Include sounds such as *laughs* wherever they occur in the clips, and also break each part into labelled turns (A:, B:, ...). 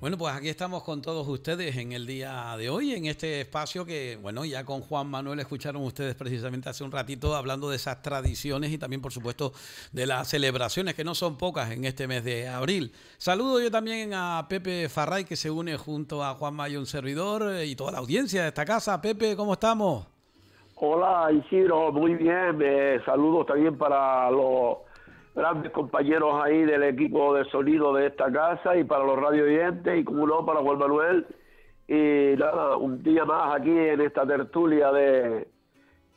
A: Bueno, pues aquí estamos con todos ustedes en el día de hoy, en este espacio que, bueno, ya con Juan Manuel escucharon ustedes precisamente hace un ratito hablando de esas tradiciones y también, por supuesto, de las celebraciones, que no son pocas en este mes de abril. Saludo yo también a Pepe Farray, que se une junto a Juan Mayo, un servidor, eh, y toda la audiencia de esta casa. Pepe, ¿cómo
B: estamos?
C: Hola, Isidro, muy bien. Eh, saludos también para los grandes compañeros ahí del equipo de sonido de esta casa y para los radio oyentes y como no para Juan Manuel y nada, un día más aquí en esta tertulia de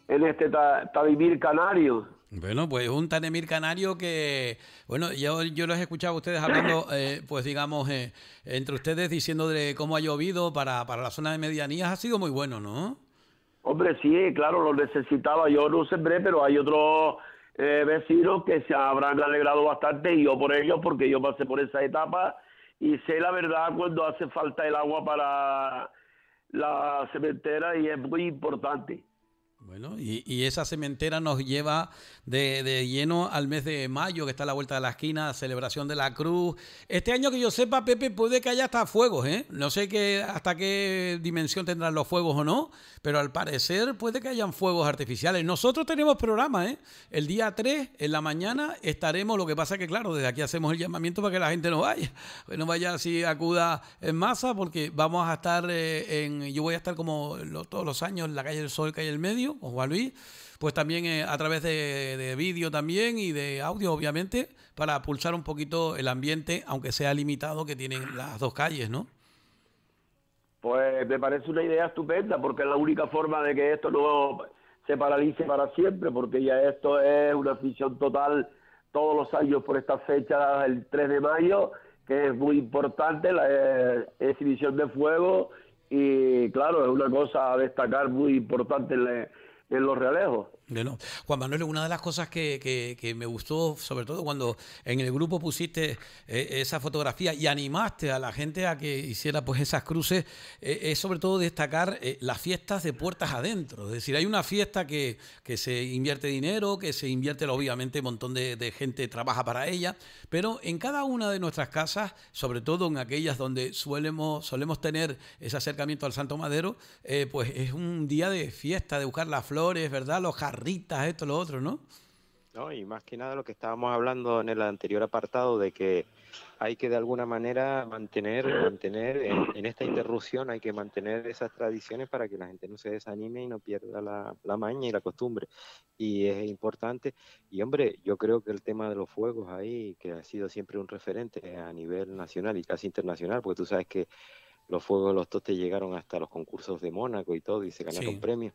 C: en este Tadimir Canario.
A: Bueno, pues un Tanemir Canario que, bueno, yo, yo los he escuchado ustedes hablando, *laughs* eh, pues digamos, eh, entre ustedes diciendo de cómo ha llovido para, la zona de medianías, ha sido muy bueno, ¿no?
C: Hombre, sí, claro, lo necesitaba, yo no sembré, pero hay otros eh, vecinos que se habrán alegrado bastante y yo por ellos porque yo pasé por esa etapa y sé la verdad cuando hace falta el agua para la cementera y es muy importante.
A: Bueno, y, esa cementera nos lleva de, lleno al mes de mayo, que está a la vuelta de la esquina, celebración de la cruz. Este año que yo sepa, Pepe, puede que haya hasta fuegos, ¿eh? No sé qué, hasta qué dimensión tendrán los fuegos o no, pero al parecer puede que hayan fuegos artificiales. Nosotros tenemos programa, ¿eh? El día 3, en la mañana, estaremos, lo que pasa que, claro, desde aquí hacemos el llamamiento para que la gente no vaya, no vaya así, acuda en masa, porque vamos a estar eh, en, yo voy a estar como todos los años en la calle del Sol, calle del Medio o Juan Luis, pues también eh, a través de, vídeo también y de audio, obviamente, para pulsar un poquito el ambiente, aunque sea limitado, que tienen las dos calles, ¿no?
C: Pues me parece una idea estupenda, porque es la única forma de que esto no se paralice para siempre, porque ya esto es una afición total todos los años por esta fecha, el 3 de mayo, que es muy importante, la eh, exhibición de fuego, y claro, es una cosa a destacar muy importante en la, en los realejos
A: bueno, Juan Manuel, una de las cosas que, me gustó, sobre todo cuando en el grupo pusiste eh, esa fotografía y animaste a la gente a que hiciera pues esas cruces, eh, es sobre todo destacar eh, las fiestas de puertas adentro. Es decir, hay una fiesta que, se invierte dinero, que se invierte, obviamente, un montón de, gente trabaja para ella, pero en cada una de nuestras casas, sobre todo en aquellas donde solemos, solemos tener ese acercamiento al Santo Madero, pues es un día de fiesta, de buscar las flores, ¿verdad? Los jardines esto, lo otro, ¿no?
B: No, y más que nada lo que estábamos hablando en el anterior apartado de que hay que de alguna manera mantener, mantener en, esta interrupción hay que mantener esas tradiciones para que la gente no se desanime y no pierda la, maña y la costumbre. Y es importante. Y hombre, yo creo que el tema de los fuegos ahí, que ha sido siempre un referente a nivel nacional y casi internacional, porque tú sabes que los fuegos los tostes llegaron hasta los concursos de Mónaco y todo y se ganaron premios.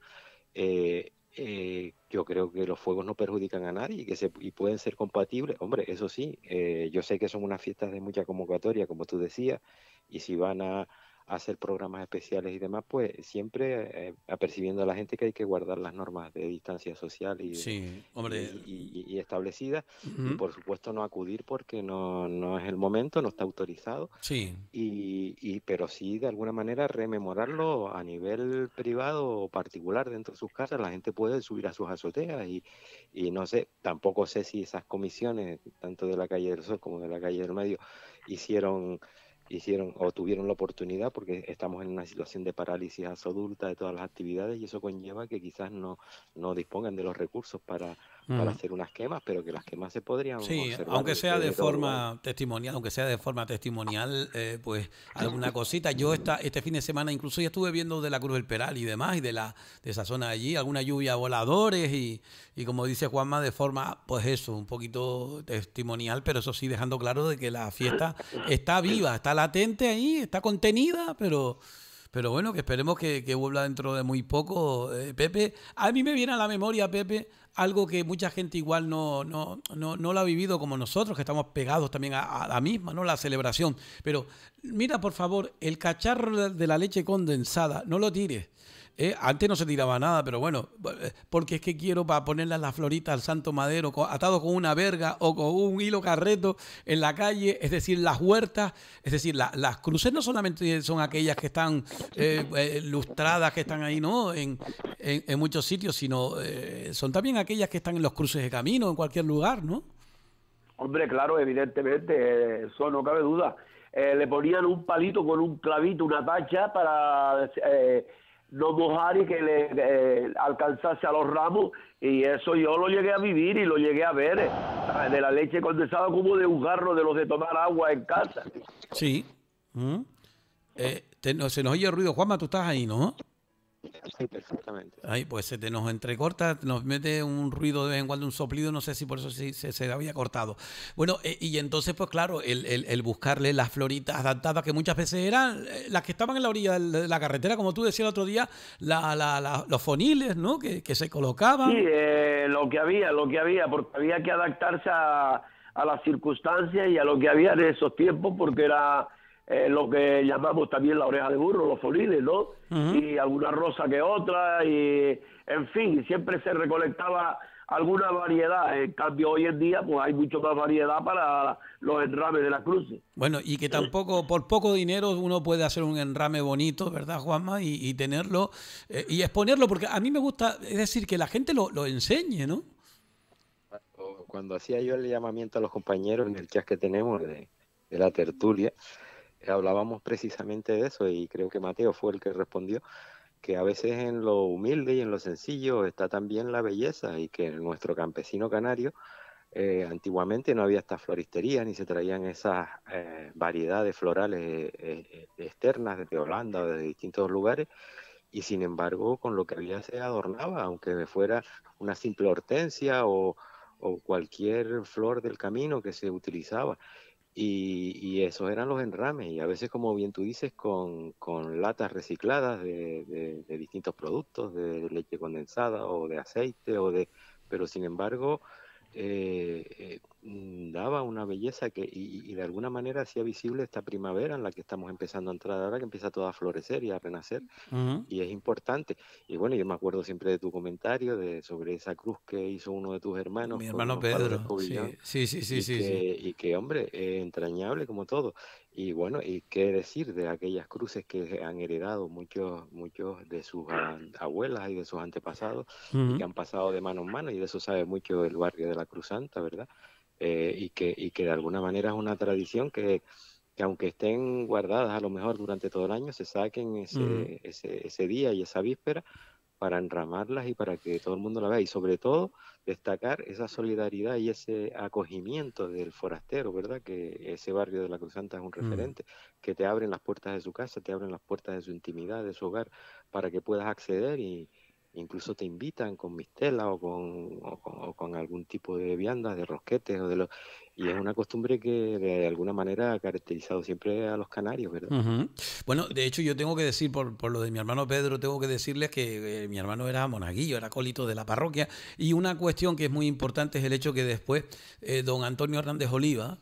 B: Eh, eh, yo creo que los fuegos no perjudican a nadie y que se, y pueden ser compatibles. Hombre, eso sí, eh, yo sé que son unas fiestas de mucha convocatoria, como tú decías, y si van a, hacer programas especiales y demás, pues siempre eh, apercibiendo a la gente que hay que guardar las normas de distancia social y, y, establecidas. Y por supuesto no acudir porque no, no es el momento, no está autorizado. Sí. Y, y, pero sí de alguna manera rememorarlo a nivel privado o particular dentro de sus casas. La gente puede subir a sus azoteas y, y no sé, tampoco sé si esas comisiones, tanto de la calle del Sol como de la calle del Medio, hicieron hicieron o tuvieron la oportunidad porque estamos en una situación de parálisis adulta de todas las actividades y eso conlleva que quizás no, no dispongan de los recursos para para hacer unas quemas, pero que las quemas se podrían. Sí, aunque sea de
A: forma testimonial, aunque sea de forma testimonial, eh, pues alguna cosita. Yo esta, este fin de semana incluso ya estuve viendo de la Cruz del Peral y demás, y de, la, de esa zona allí, alguna lluvia voladores, y, y como dice Juanma, de forma, pues eso, un poquito testimonial, pero eso sí, dejando claro de que la fiesta está viva, está latente ahí, está contenida, pero pero bueno, que esperemos que, vuelva dentro de muy poco, eh, Pepe. A mí me viene a la memoria, Pepe, algo que mucha gente igual no, no, no, no lo ha vivido como nosotros, que estamos pegados también a, a, la misma, ¿no? La celebración. Pero mira, por favor, el cacharro de la leche condensada, no lo tires. Eh, antes no se tiraba nada, pero bueno, eh, porque es que quiero para ponerle la florita al santo madero atado con una verga o con un hilo carreto en la calle, es decir, las huertas, es decir, las cruces no solamente son aquellas que están eh, eh lustradas, que están ahí, ¿no? En, muchos sitios, sino son también aquellas que están en los cruces de camino, en cualquier lugar, ¿no?
C: Hombre, claro, evidentemente, eso no cabe duda. le ponían un palito con un clavito, una tacha para no mojar y que le eh, alcanzase a los ramos y eso yo lo llegué a vivir y lo llegué a ver eh, de la leche condensada como de un garro de los de tomar agua en casa.
A: Sí. Mm. Eh, no, se nos oye ruido. Juanma, tú estás ahí, ¿no? Sí,
C: perfectamente.
A: ahí pues se te nos entrecorta, nos mete un ruido de en cuando, un soplido, no sé si por eso se, se, había cortado. Bueno, eh, y entonces, pues claro, el, el, buscarle las floritas adaptadas, que muchas veces eran eh, las que estaban en la orilla de la carretera, como tú decías el otro día, la, la, los
C: foniles, ¿no? Que, que se colocaban. Sí, eh, lo que había, lo que había, porque había que adaptarse a, a las circunstancias y a lo que había de esos tiempos, porque era eh, lo que llamamos también la oreja de burro, los folines, ¿no? Y alguna rosa que otra, y en fin, siempre se recolectaba alguna variedad. En cambio, hoy en día, pues hay mucho más variedad para los enrames de la cruz.
A: Bueno, y que tampoco, por poco dinero, uno puede hacer un enrame bonito, ¿verdad, Juanma? Y, tenerlo eh, y exponerlo, porque a mí me gusta, es decir, que la gente lo, enseñe, ¿no?
B: Cuando, hacía yo el llamamiento a los compañeros en el chat que tenemos de la tertulia, hablábamos precisamente de eso y creo que Mateo fue el que respondió que a veces en lo humilde y en lo sencillo está también la belleza y que en nuestro campesino canario eh, antiguamente no había estas floristería ni se traían esas eh, variedades florales eh, externas desde Holanda o de distintos lugares y sin embargo con lo que había se adornaba, aunque fuera una simple hortensia o cualquier flor del camino que se utilizaba y, esos eran los enrames, y a veces, como bien tú dices, con, con latas recicladas de, de, de, distintos productos, de leche condensada o de aceite, o de pero sin embargo, eh, mm, daba una belleza que, y, de alguna manera hacía visible esta primavera en la que estamos empezando a entrar ahora, que empieza todo a florecer y a renacer, y es importante. Y bueno, yo me acuerdo siempre de tu comentario de, sobre esa cruz que hizo uno de tus hermanos. Mi hermano Pedro. Sí, sí, sí, sí, y, que, hombre, entrañable como todo. Y bueno, y qué decir de aquellas cruces que han heredado muchos, muchos de sus abuelas y de sus antepasados y que han pasado de mano en mano y de eso sabe mucho el barrio de la Cruz Santa, ¿verdad? Eh, y, que, y que de alguna manera es una tradición que, aunque estén guardadas a lo mejor durante todo el año, se saquen ese, ese, ese día y esa víspera para enramarlas y para que todo el mundo la vea y sobre todo destacar esa solidaridad y ese acogimiento del forastero, ¿verdad? Que ese barrio de la Cruz Santa es un mm. referente, que te abren las puertas de su casa, te abren las puertas de su intimidad, de su hogar, para que puedas acceder y incluso te invitan con mistela o con, con, algún tipo de viandas, de rosquetes o de lo, y es una costumbre que de alguna manera ha caracterizado siempre a los canarios, ¿verdad?
A: Bueno, de hecho yo tengo que decir, por, por, lo de mi hermano Pedro, tengo que decirles que eh, mi hermano era monaguillo, era acólito de la parroquia. Y una cuestión que es muy importante es el hecho que después eh, don Antonio Hernández Oliva,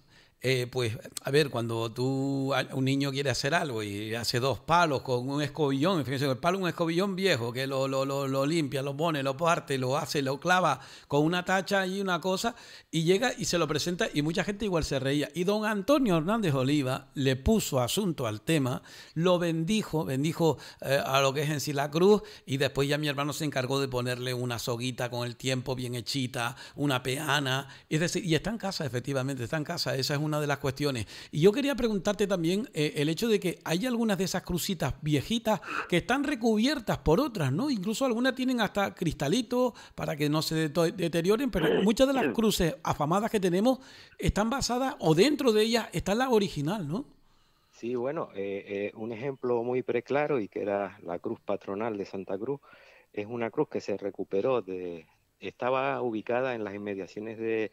A: eh, pues, a ver, cuando tú, un niño quiere hacer algo y hace dos palos con un escobillón, fíjense, el palo un escobillón viejo que lo, lo, lo, lo, limpia, lo pone, lo parte, lo hace, lo clava con una tacha y una cosa, y llega y se lo presenta y mucha gente igual se reía. Y don Antonio Hernández Oliva le puso asunto al tema, lo bendijo, bendijo eh, a lo que es en sí la cruz, y después ya mi hermano se encargó de ponerle una soguita con el tiempo bien hechita, una peana, es decir, y está en casa, efectivamente, está en casa, esa es una de las cuestiones. Y yo quería preguntarte también eh, el hecho de que hay algunas de esas crucitas viejitas que están recubiertas por otras, ¿no? Incluso algunas tienen hasta cristalitos para que no se deterioren, pero muchas de las cruces afamadas que tenemos están basadas o dentro de ellas está la original, ¿no?
B: Sí, bueno, eh, eh, un ejemplo muy preclaro y que era la cruz patronal de Santa Cruz, es una cruz que se recuperó de, estaba ubicada en las inmediaciones de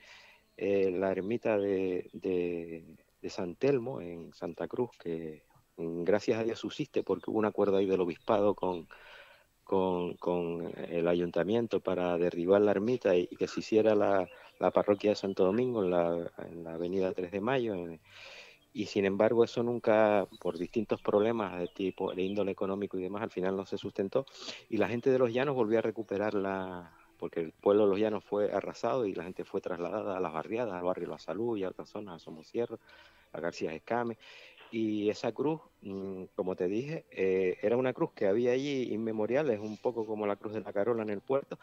B: eh, la ermita de, de, San Telmo en Santa Cruz, que mm, gracias a Dios subsiste porque hubo un acuerdo ahí del obispado con, con, con el ayuntamiento para derribar la ermita y, que se hiciera la, la, parroquia de Santo Domingo en la, avenida 3 de Mayo. y sin embargo eso nunca, por distintos problemas de tipo de índole económico y demás, al final no se sustentó y la gente de los llanos volvió a recuperar la, porque el pueblo de Los Llanos fue arrasado y la gente fue trasladada a las barriadas, al barrio La Salud y a otras zonas, a Somosierra, a García Escame. Y esa cruz, mm, como te dije, eh, era una cruz que había allí inmemorial, es un poco como la cruz de la Carola en el puerto,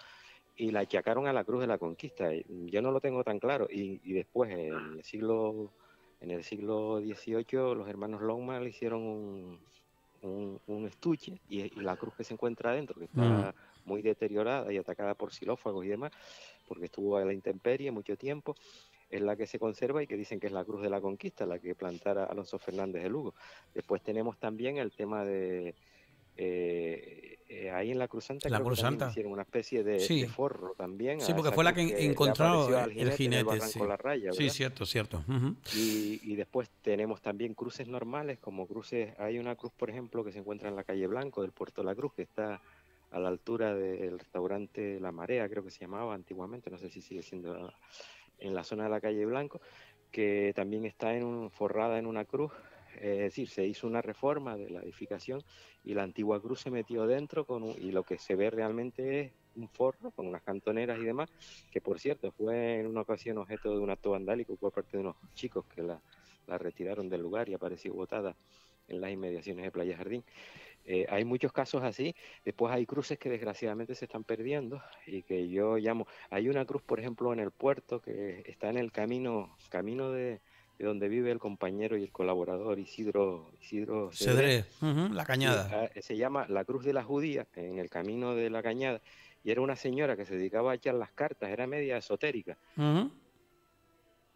B: y la achacaron a la cruz de la conquista. Yo no lo tengo tan claro. Y, después, en el siglo en el siglo XVIII, los hermanos Longman le hicieron un, estuche y, la cruz que se encuentra adentro, que está muy deteriorada y atacada por xilófagos y demás, porque estuvo a la intemperie mucho tiempo, es la que se conserva y que dicen que es la cruz de la conquista, la que plantara Alonso Fernández de Lugo. Después tenemos también el tema de... Eh, eh, ahí en la Santa la Cruz Santa hicieron una especie de, forro también. Sí, porque fue la que, que encontró el jinete. sí. sí. cierto, cierto. y, y, después tenemos también cruces normales, como cruces. Hay una cruz, por ejemplo, que se encuentra en la calle Blanco del Puerto de la Cruz, que está a la altura del restaurante La Marea, creo que se llamaba antiguamente, no sé si sigue siendo en la zona de la calle Blanco, que también está en un, forrada en una cruz. Es decir, se hizo una reforma de la edificación y la antigua cruz se metió dentro con y lo que se ve realmente es un forro con unas cantoneras y demás, que por cierto fue en una ocasión objeto de un acto vandálico por parte de unos chicos que la, la retiraron del lugar y apareció botada en las inmediaciones de Playa Jardín. Eh, hay muchos casos así. Después hay cruces que desgraciadamente se están perdiendo y que yo llamo. Hay una cruz, por ejemplo, en el puerto que está en el camino, camino de, donde vive el compañero y el colaborador Isidro, Isidro Cedré, la cañada. Ah, eh, se, llama La Cruz de la Judía, en el camino de la cañada. Y era una señora que se dedicaba a echar las cartas, era media esotérica.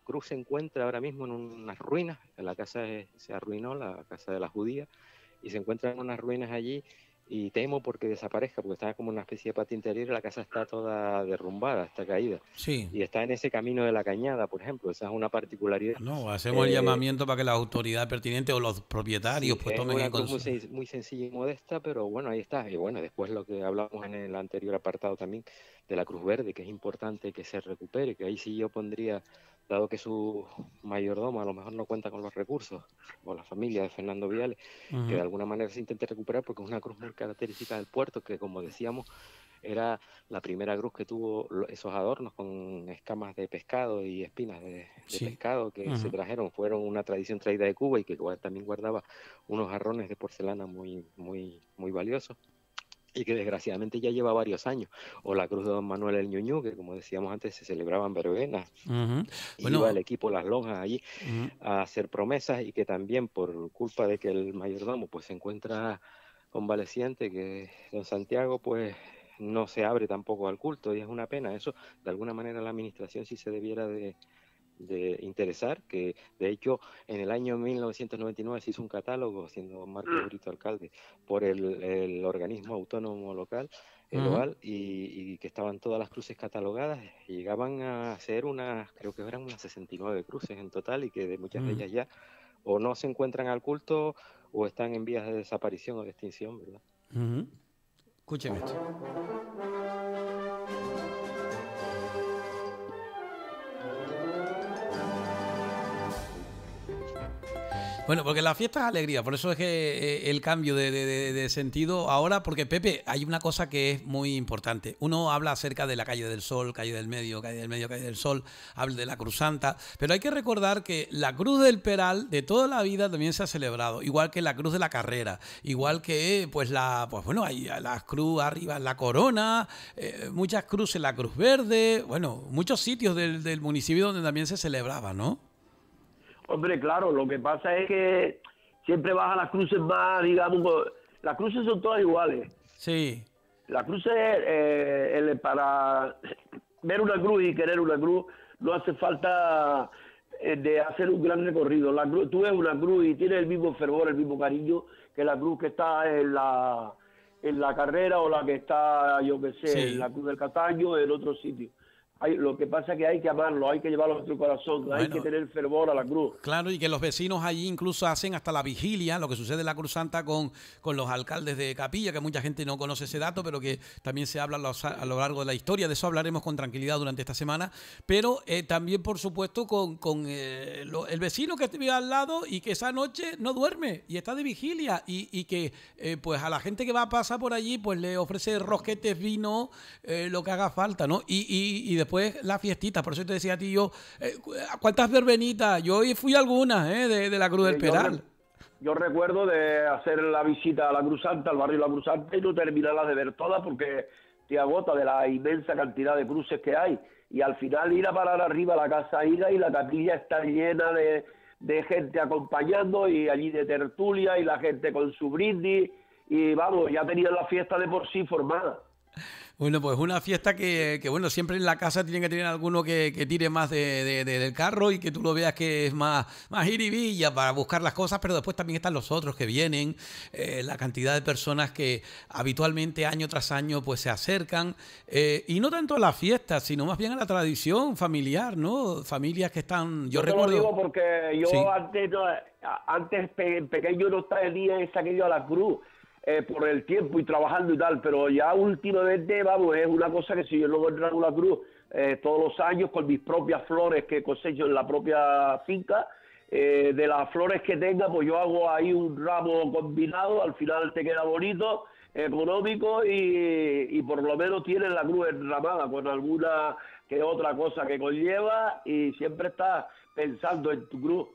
B: Cruz se encuentra ahora mismo en unas ruinas, en la casa eh, se arruinó, la casa de la judía y se encuentran unas ruinas allí y temo porque desaparezca, porque está como una especie de patio interior y la casa está toda derrumbada, está caída. Sí. Y está en ese camino de la cañada, por ejemplo, esa es una particularidad. No, hacemos el eh, llamamiento
A: para que la autoridad pertinente o los propietarios pues tomen en muy,
B: muy sencilla y modesta, pero bueno, ahí está. Y bueno, después lo que hablamos en el anterior apartado también de la Cruz Verde, que es importante que se recupere, que ahí sí yo pondría dado que su mayordomo a lo mejor no cuenta con los recursos, o la familia de Fernando Viales, que de alguna manera se intente recuperar porque es una cruz muy característica del puerto, que como decíamos, era la primera cruz que tuvo esos adornos con escamas de pescado y espinas de, pescado que se trajeron, fueron una tradición traída de Cuba y que también guardaba unos jarrones de porcelana muy, muy, muy valiosos y que desgraciadamente ya lleva varios años, o la Cruz de Don Manuel el Ñuñú, que como decíamos antes se celebraban verbenas, uh iba el equipo Las Lonjas allí a hacer promesas y que también por culpa de que el mayordomo pues se encuentra convaleciente, que don Santiago pues no se abre tampoco al culto y es una pena, eso de alguna manera la administración sí se debiera de, de interesar, que de hecho en el año 1999 se hizo un catálogo, siendo marco mm. Brito alcalde, por el, el organismo autónomo local, el y, y, que estaban todas las cruces catalogadas, llegaban a ser unas, creo que eran unas 69 cruces en total, y que de muchas de mm. ellas ya o no se encuentran al culto o están en vías de desaparición o de extinción, ¿verdad?
A: Bueno, porque la fiesta es alegría, por eso es que eh, el cambio de, sentido ahora, porque Pepe, hay una cosa que es muy importante. Uno habla acerca de la calle del Sol, calle del Medio, calle del Medio, calle del Sol, habla de la Cruz Santa, pero hay que recordar que la Cruz del Peral de toda la vida también se ha celebrado, igual que la Cruz de la Carrera, igual que, pues, la, pues bueno, hay las Cruz arriba, la Corona, eh, muchas cruces, la Cruz Verde, bueno, muchos sitios del municipio donde también se celebraba, ¿no?
C: Hombre, claro, lo que pasa es que siempre baja las cruces más, digamos, pues, las cruces son todas iguales. Sí. La cruces, eh, para ver una cruz y querer una cruz, no hace falta eh, de hacer un gran recorrido. La cruz, tú ves una cruz y tienes el mismo fervor, el mismo cariño que la cruz que está en la, en la carrera o la que está, yo qué sé, en la cruz del Cataño, en otro sitio lo que pasa es que hay que amarlo, hay que llevarlo a nuestro corazón, hay que tener fervor a la cruz.
A: Claro, y que los vecinos allí incluso hacen hasta la vigilia, lo que sucede en la Cruz Santa con, con los alcaldes de Capilla, que mucha gente no conoce ese dato, pero que también se habla a, lo largo de la historia, de eso hablaremos con tranquilidad durante esta semana, pero eh, también, por supuesto, con, con eh, el vecino que vive al lado y que esa noche no duerme y está de vigilia y, que eh, pues a la gente que va a pasar por allí, pues le ofrece rosquetes, vino, lo que haga falta, ¿no? y después la fiestita. Por eso te decía a ti yo, eh, eh, ¿cuántas verbenitas? Yo fui algunas, eh, De, la Cruz del Peral.
C: Yo, recuerdo de hacer la visita a la Cruz Santa, al barrio de la Cruz Santa, y no terminarlas de ver todas porque te agota de la inmensa cantidad de cruces que hay. Y al final ir a parar arriba a la Casa Ida y la capilla está llena de, de gente acompañando y allí de tertulia y la gente con su brindis. Y vamos, ya tenían la fiesta de por sí formada.
A: Bueno, pues una fiesta que, que, bueno, siempre en la casa tiene que tener alguno que, tire más de, de, del carro y que tú lo veas que es más, más iribilla para buscar las cosas, pero después también están los otros que vienen, eh, la cantidad de personas que habitualmente año tras año pues se acercan, eh, y no tanto a la fiesta, sino más bien a la tradición familiar, ¿no? Familias que están,
C: yo, recuerdo... lo digo porque yo antes, eh, antes pequeño no traía esa que yo a la cruz, eh, por el tiempo y trabajando y tal, pero ya últimamente, vamos, es una cosa que si yo no voy a una cruz eh, todos los años con mis propias flores que cosecho en la propia finca, eh, de las flores que tenga, pues yo hago ahí un ramo combinado, al final te queda bonito, económico y, por lo menos tienes la cruz enramada con alguna que otra cosa que conlleva y siempre estás pensando en tu cruz.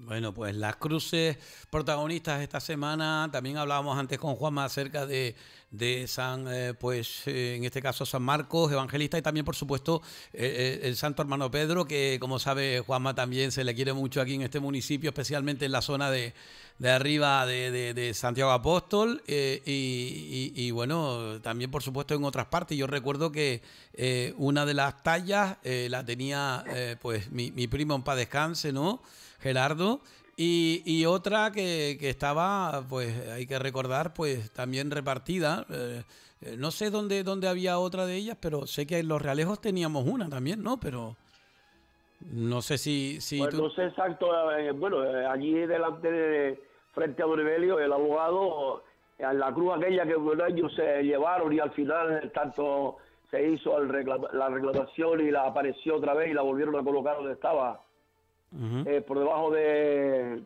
A: Bueno, pues las cruces protagonistas esta semana, también hablábamos antes con Juanma acerca de, de San, eh, pues eh, en este caso San Marcos, evangelista, y también por supuesto eh, el Santo Hermano Pedro, que como sabe Juanma también se le quiere mucho aquí en este municipio, especialmente en la zona de, de arriba de, de, Santiago Apóstol y, bueno, también por supuesto en otras partes. Yo recuerdo que una de las tallas la tenía pues mi, mi primo en paz descanse, ¿no? Gerardo. Y, otra que, estaba, pues hay que recordar, pues también repartida. Eh, eh, no sé dónde, dónde había otra de ellas, pero sé que en Los Realejos teníamos una también, ¿no? Pero no sé si...
C: si pues, No sé exacto. Eh, bueno, allí delante, de, frente a Doribelio, el abogado, en la cruz aquella que ellos se llevaron y al final en el tanto se hizo la reclamación y la apareció otra vez y la volvieron a colocar donde estaba. Eh, por debajo de,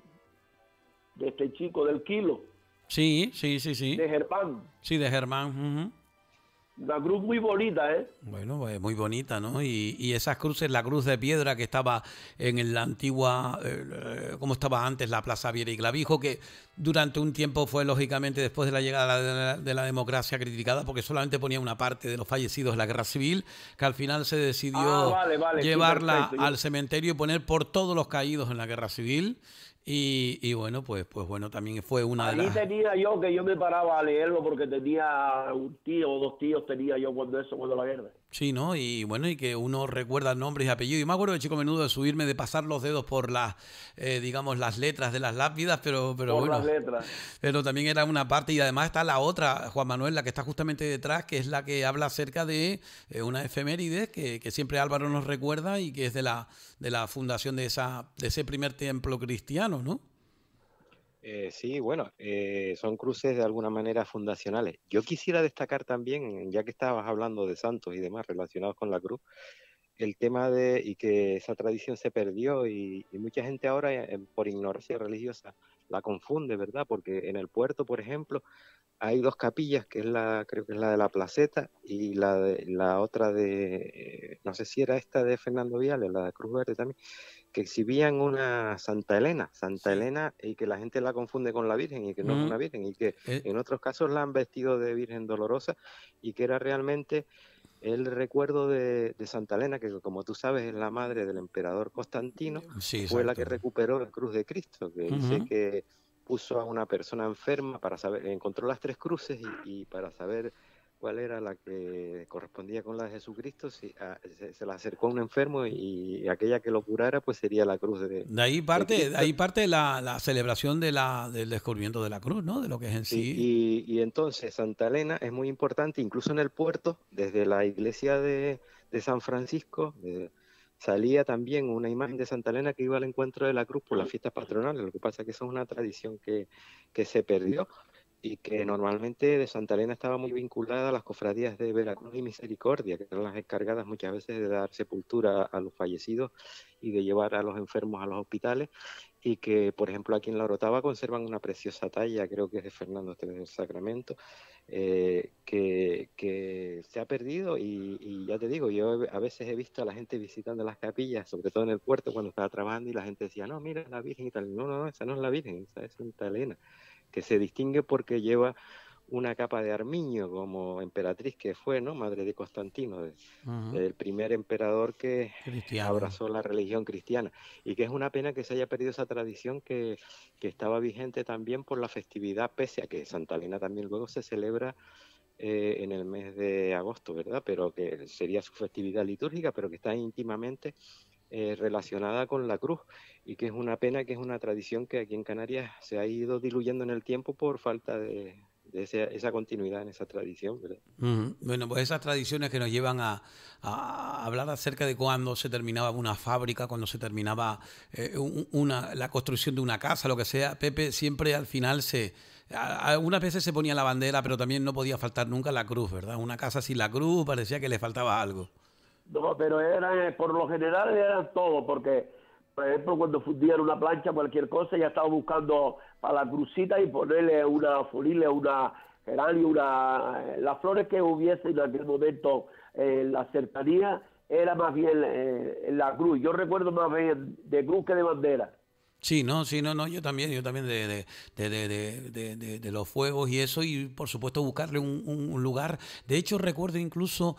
C: de este chico del kilo.
A: Sí, sí, sí, sí.
C: De Germán.
A: Sí, de Germán.
C: La cruz muy
A: bonita, ¿eh? Bueno, es muy bonita, ¿no? Y, y, esas cruces, la cruz de piedra que estaba en la antigua, eh, como estaba antes, la Plaza Viera y Clavijo, que durante un tiempo fue, lógicamente, después de la llegada de la, democracia criticada, porque solamente ponía una parte de los fallecidos de la guerra civil, que al final se decidió ah, llevarla al cementerio y poner por todos los caídos en la guerra civil y, y, bueno, pues, pues bueno, también fue una de las...
C: tenía yo que yo me paraba a leerlo porque tenía un tío o dos tíos tenía yo cuando eso, cuando la guerra.
A: Sí, ¿no? Y bueno, y que uno recuerda nombres y apellidos. Y me acuerdo de chico menudo de subirme, de pasar los dedos por las, eh, digamos, las letras de las lápidas, pero, pero por bueno. Las letras. Pero también era una parte y además está la otra, Juan Manuel, la que está justamente detrás, que es la que habla acerca de eh, una efeméride que, que, siempre Álvaro nos recuerda y que es de la, de la fundación de, esa, de ese primer templo cristiano, ¿no?
B: Eh, sí, bueno, eh, son cruces de alguna manera fundacionales. Yo quisiera destacar también, ya que estabas hablando de santos y demás relacionados con la cruz, el tema de y que esa tradición se perdió y, mucha gente ahora eh, em, por ignorancia religiosa la confunde, ¿verdad? Porque en el puerto, por ejemplo, hay dos capillas, que es la creo que es la de la Placeta y la de, la otra de no sé si era esta de Fernando Viales, la de Cruz Verde también, que exhibían una Santa Elena, Santa Elena, y que la gente la confunde con la Virgen y que no es una Virgen, y que eh. en otros casos la han vestido de Virgen Dolorosa y que era realmente el recuerdo de, Santa Elena, que como tú sabes es la madre del emperador Constantino, mm, fue la que recuperó la cruz de Cristo, que dice que puso a una persona enferma para saber, encontró las tres cruces y, y para saber cuál era la que correspondía con la de Jesucristo, si, ah, se, la acercó a un enfermo y, aquella que lo curara pues sería la cruz de De ahí parte, de ahí
A: parte la, la, celebración de la, del descubrimiento de la cruz, ¿no? De lo que es en
B: sí. Y, entonces Santa Elena es muy importante, incluso en el puerto, desde la iglesia de, San Francisco, eh, salía también una imagen de Santa Elena que iba al encuentro de la cruz por las fiestas patronales, lo que pasa es que eso es una tradición que, que se perdió, y que normalmente de Santa Elena estaba muy vinculada a las cofradías de Veracruz y Misericordia, que eran las encargadas muchas veces de dar sepultura a los fallecidos y de llevar a los enfermos a los hospitales, y que, por ejemplo, aquí en La Orotava conservan una preciosa talla, creo que es de Fernando III del Sacramento, eh, que, se ha perdido y, ya te digo, yo a veces he visto a la gente visitando las capillas, sobre todo en el puerto cuando estaba trabajando, y la gente decía, no, mira, la Virgen y tal, no, no, esa no es la Virgen, esa es Santa Elena que se distingue porque lleva una capa de armiño como emperatriz que fue, ¿no? Madre de Constantino, el primer emperador que abrazó la religión cristiana. Y que es una pena que se haya perdido esa tradición que, estaba vigente también por la festividad, pese a que Santa Elena también luego se celebra eh, en el mes de agosto, ¿verdad? Pero que sería su festividad litúrgica, pero que está íntimamente eh, relacionada con la cruz y que es una pena que es una tradición que aquí en Canarias se ha ido diluyendo en el tiempo por falta de, esa continuidad en esa tradición.
A: Bueno, pues esas tradiciones que nos llevan a, hablar acerca de cuando se terminaba una fábrica, cuando se terminaba eh, la construcción de una casa, lo que sea, Pepe siempre al final se... Algunas veces se ponía la bandera, pero también no podía faltar nunca la cruz, ¿verdad? Una casa sin la cruz parecía que le faltaba algo.
C: No, pero eran, eh, por lo general eran todo, porque, por ejemplo, cuando fundían una plancha, cualquier cosa, ya estaba buscando para la crucita y ponerle una, ponerle una geranio una, eh, las flores que hubiese en aquel momento eh, en la cercanía, era más bien la cruz. Yo recuerdo más bien de cruz que de bandera.
A: Sí, no, sí, no, no, yo también, yo también de, de, de, de los fuegos y eso, y por supuesto buscarle un, lugar. De hecho, recuerdo incluso,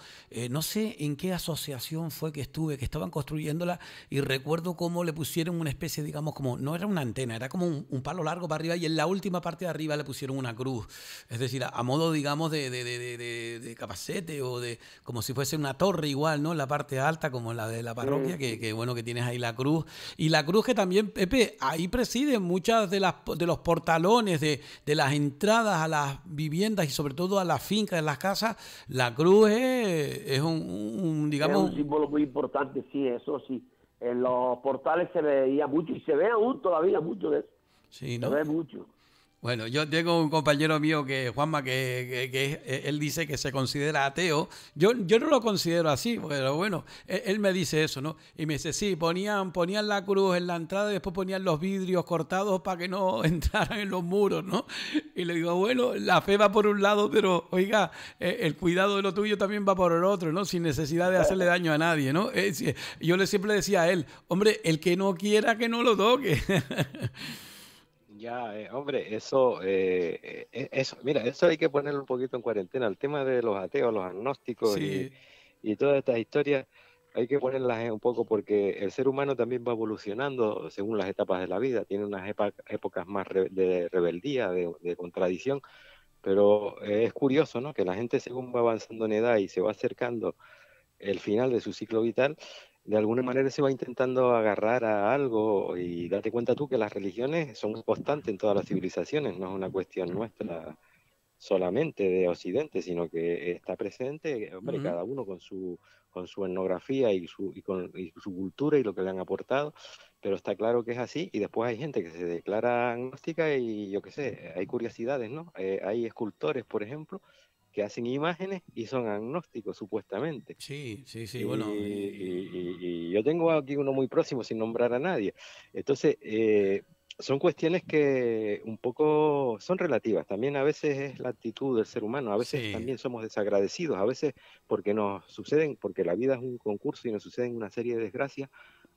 A: no sé en qué asociación fue que estuve, que estaban construyéndola, y recuerdo cómo le pusieron una especie, digamos, como, no era una antena, era como un, palo largo para arriba, y en la última parte de arriba le pusieron una cruz. Es decir, a, modo, digamos, de, capacete o de como si fuese una torre igual, ¿no? En la parte alta, como la de la parroquia, que bueno, que tienes ahí la cruz. Y la cruz que también, Pepe, ahí presiden muchas de, las, de los portalones, de, las entradas a las viviendas y sobre todo a las fincas, a las casas,
C: la cruz
A: es,
C: un, digamos... un símbolo muy importante, sí, eso sí. En los portales se veía mucho y se ve aún todavía mucho de eso. Sí, ¿no? Se ve mucho.
A: Bueno, yo tengo un compañero mío que, Juanma, que, que, eh, él dice que se considera ateo. Yo, yo no lo considero así, pero bueno, e-, él, me dice eso, ¿no? Y me dice, sí, ponían, ponían la cruz en la entrada y después ponían los vidrios cortados para que no *laughs* entraran en los muros, ¿no? Y le digo, bueno, la fe va por un lado, pero oiga, e-, el cuidado de lo tuyo también va por el otro, ¿no? Sin necesidad de hacerle daño a nadie, ¿no? Eh, yo le siempre decía a él, hombre, el que no quiera que no lo toque. *laughs*
B: Ya, eh, hombre, eso, eh, eh, eso, mira, eso hay que ponerlo un poquito en cuarentena. El tema de los ateos, los agnósticos y, todas estas historias, hay que ponerlas un poco porque el ser humano también va evolucionando según las etapas de la vida. Tiene unas épocas más de rebeldía, de, de contradicción, pero es curioso, ¿no? Que la gente según va avanzando en edad y se va acercando el final de su ciclo vital, de alguna manera se va intentando agarrar a algo y date cuenta tú que las religiones son constantes en todas las civilizaciones, no es una cuestión nuestra solamente de Occidente, sino que está presente, hombre, cada uno con su, con su etnografía y su, y con, su cultura y lo que le han aportado, pero está claro que es así y después hay gente que se declara agnóstica y yo qué sé, hay curiosidades, ¿no? Eh, hay escultores, por ejemplo, que hacen imágenes y son agnósticos, supuestamente. Sí, sí, sí, y, bueno. Eh, y, yo tengo aquí uno muy próximo, sin nombrar a nadie. Entonces, eh, son cuestiones que un poco son relativas. También a veces es la actitud del ser humano, a veces también somos desagradecidos, a veces porque nos suceden, porque la vida es un concurso y nos suceden una serie de desgracias,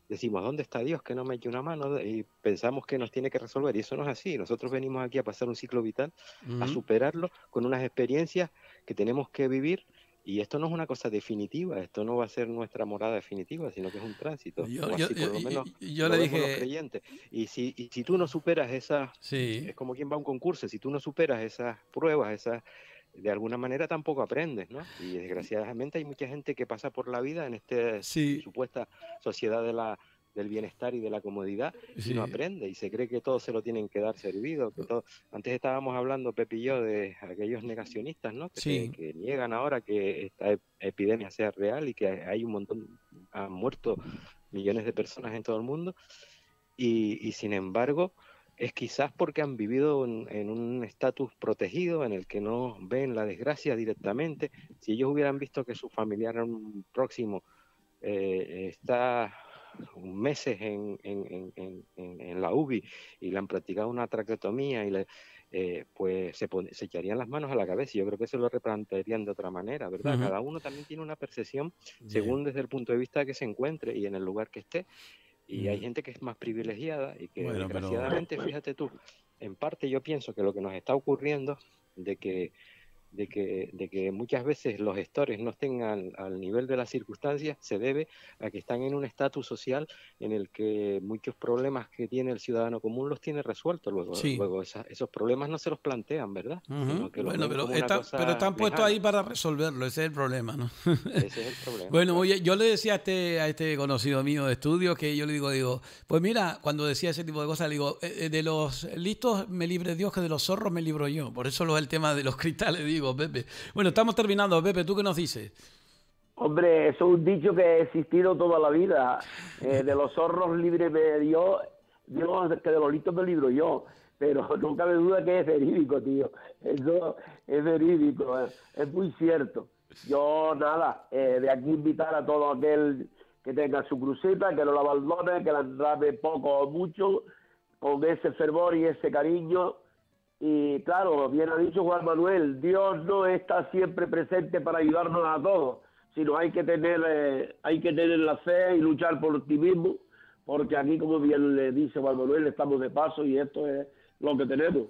B: decimos, ¿dónde está Dios que no me eche una mano? Y pensamos que nos tiene que resolver. Y eso no es así. Nosotros venimos aquí a pasar un ciclo vital, a superarlo con unas experiencias que tenemos que vivir. Y esto no es una cosa definitiva, esto no va a ser nuestra morada definitiva, sino que es un tránsito. Yo, por lo menos, Y, si, si tú no superas esas... Es como quien va a un concurso, si tú no superas esas pruebas, esas de alguna manera tampoco aprendes, ¿no? Y desgraciadamente hay mucha gente que pasa por la vida en esta supuesta sociedad de la, del bienestar y de la comodidad y no aprende y se cree que todo se lo tienen que dar servido. Antes estábamos hablando, Pepi y yo, de aquellos negacionistas, ¿no? Que, que niegan ahora que esta epidemia sea real y que hay un montón, han muerto millones de personas en todo el mundo y, y sin embargo es quizás porque han vivido en, un estatus protegido en el que no ven la desgracia directamente. Si ellos hubieran visto que su familiar próximo eh, está meses en, en, en, la UBI y le han practicado una traqueotomía y le, eh, pues se, se, echarían las manos a la cabeza y yo creo que se lo replantearían de otra manera, ¿verdad? Cada uno también tiene una percepción según desde el punto de vista que se encuentre y en el lugar que esté y hay gente que es más privilegiada y que desgraciadamente, fíjate tú, en parte yo pienso que lo que nos está ocurriendo de que de que, de que muchas veces los gestores no estén al, nivel de las circunstancias se debe a que están en un estatus social en el que muchos problemas que tiene el ciudadano común los tiene resueltos luego. Luego esos problemas no se los plantean, ¿verdad? bueno, pero, están puestos ahí
A: para resolverlo, ese es el problema, ¿no? ese es el *laughs* problema. bueno, yo le decía a este, a este conocido mío de estudio que yo le digo, digo, pues mira, cuando decía ese tipo de cosas, le digo, eh, eh, de los listos me libre Dios que de los zorros me libro yo. Por eso lo el tema de los cristales, digo bueno, estamos terminando, Pepe, ¿tú qué nos dices?
C: Hombre, eso es un dicho que ha existido toda la vida. Eh, de los zorros libres de dio, que de los listos me libro yo. Pero *laughs* nunca me duda que es verídico, tío. Eso es verídico, eh. es muy cierto. Yo, nada, eh, de aquí invitar a todo aquel que tenga su cruceta, que no la abandone, que la trabe poco o mucho, con ese fervor y ese cariño y claro, bien ha dicho Juan Manuel, Dios no está siempre presente para ayudarnos a todos, sino hay que tener, eh, hay que tener la fe y luchar por ti mismo, porque aquí, como bien le dice Juan Manuel, estamos de paso y esto es lo que tenemos.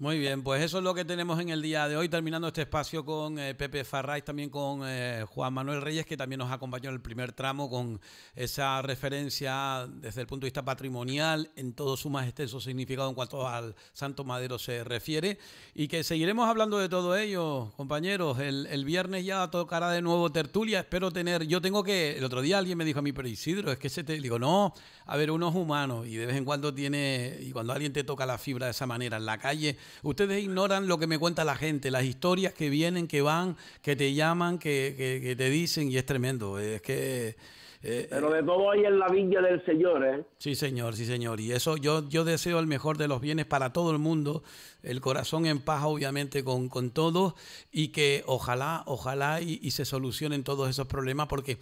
A: Muy bien, pues eso es lo que tenemos en el día de hoy, terminando este espacio con eh, Pepe Farray, también con eh, Juan Manuel Reyes, que también nos acompañó en el primer tramo con esa referencia desde el punto de vista patrimonial en todo su más extenso significado en cuanto al Santo Madero se refiere, y que seguiremos hablando de todo ello, compañeros. El, el viernes ya tocará de nuevo tertulia, espero tener, yo tengo que, el otro día alguien me dijo a mí, pero Isidro, es que se te, digo, no, a ver, unos humanos y de vez en cuando tiene, y cuando alguien te toca la fibra de esa manera en la calle, Ustedes ignoran lo que me cuenta la gente, las historias que vienen, que van, que te llaman, que, te dicen, y es tremendo. Es que.
C: Eh, eh. Pero de todo hay en la villa del Señor, ¿eh? Sí,
A: señor, sí, señor. Y eso yo, yo deseo el mejor de los bienes para todo el mundo, el corazón en paz, obviamente, con, todos, y que ojalá, ojalá y, y se solucionen todos esos problemas, porque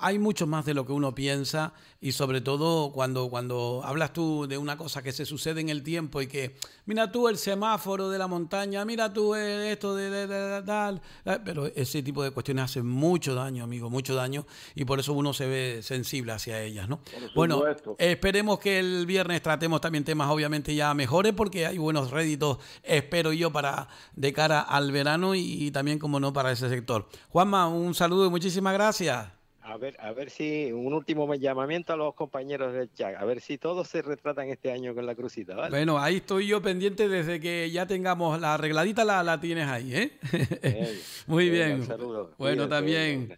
A: hay mucho más de lo que uno piensa y sobre todo cuando, cuando hablas tú de una cosa que se sucede en el tiempo y que, mira tú el semáforo de la montaña, mira tú eh, esto de, tal, eh, pero ese tipo de cuestiones hacen mucho daño, amigo, mucho daño y por eso uno se ve sensible hacia ellas, ¿no? Bueno, esperemos que el viernes tratemos también temas obviamente ya mejores porque hay buenos réditos, espero yo, para de cara al verano y también, como no, para ese sector. Juanma, un saludo y muchísimas gracias
B: a ver, a ver si un último llamamiento a los compañeros del chat, a ver si todos se retratan este año con la crucita, ¿vale?
A: Bueno, ahí estoy yo pendiente desde que ya tengamos la arregladita, la, tienes ahí, ¿eh? *laughs* Muy bien. Un Saludo. Bueno, también.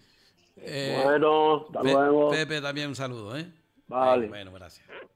A: Eh, bueno, hasta luego. Pepe, también un saludo, ¿eh? Vale. bueno, gracias.